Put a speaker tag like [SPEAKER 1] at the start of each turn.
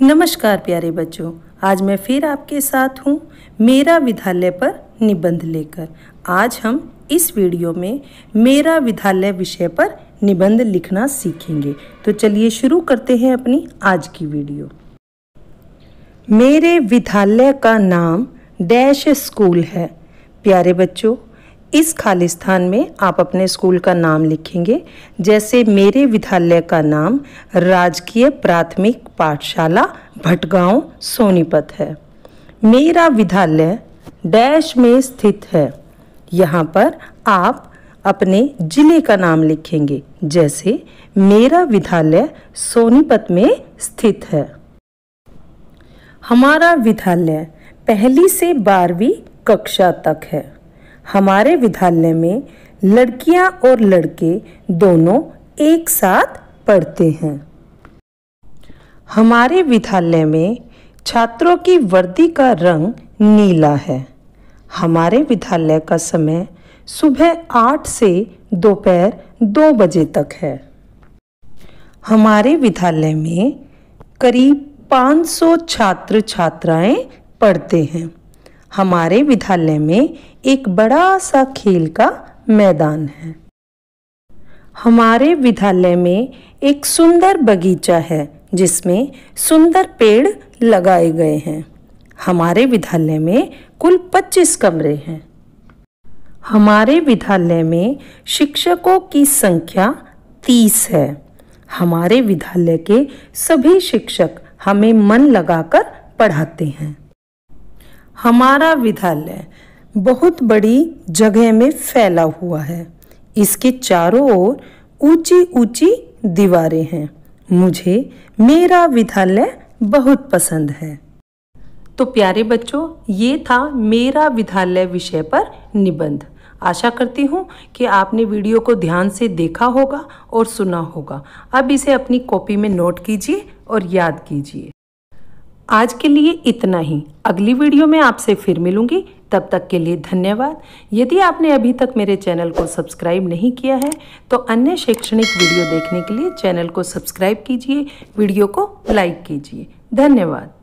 [SPEAKER 1] नमस्कार प्यारे बच्चों आज मैं फिर आपके साथ हूँ मेरा विद्यालय पर निबंध लेकर आज हम इस वीडियो में मेरा विद्यालय विषय पर निबंध लिखना सीखेंगे तो चलिए शुरू करते हैं अपनी आज की वीडियो मेरे विद्यालय का नाम डैश स्कूल है प्यारे बच्चों इस खाली स्थान में आप अपने स्कूल का नाम लिखेंगे जैसे मेरे विद्यालय का नाम राजकीय प्राथमिक पाठशाला भटगांव सोनीपत है मेरा विद्यालय डैश में स्थित है यहाँ पर आप अपने जिले का नाम लिखेंगे जैसे मेरा विद्यालय सोनीपत में स्थित है हमारा विद्यालय पहली से बारहवीं कक्षा तक है हमारे विद्यालय में लड़कियां और लड़के दोनों एक साथ पढ़ते हैं हमारे विद्यालय में छात्रों की वर्दी का रंग नीला है हमारे विद्यालय का समय सुबह आठ से दोपहर दो बजे तक है हमारे विद्यालय में करीब 500 छात्र छात्राएं पढ़ते हैं हमारे विद्यालय में एक बड़ा सा खेल का मैदान है हमारे विद्यालय में एक सुंदर बगीचा है जिसमें सुंदर पेड़ लगाए गए हैं हमारे विद्यालय में कुल 25 कमरे हैं हमारे विद्यालय में शिक्षकों की संख्या 30 है हमारे विद्यालय के सभी शिक्षक हमें मन लगाकर पढ़ाते हैं हमारा विद्यालय बहुत बड़ी जगह में फैला हुआ है इसके चारों ओर ऊंची ऊंची दीवारें हैं मुझे मेरा विद्यालय बहुत पसंद है तो प्यारे बच्चों ये था मेरा विद्यालय विषय पर निबंध आशा करती हूँ कि आपने वीडियो को ध्यान से देखा होगा और सुना होगा अब इसे अपनी कॉपी में नोट कीजिए और याद कीजिए आज के लिए इतना ही अगली वीडियो में आपसे फिर मिलूंगी तब तक के लिए धन्यवाद यदि आपने अभी तक मेरे चैनल को सब्सक्राइब नहीं किया है तो अन्य शैक्षणिक वीडियो देखने के लिए चैनल को सब्सक्राइब कीजिए वीडियो को लाइक कीजिए धन्यवाद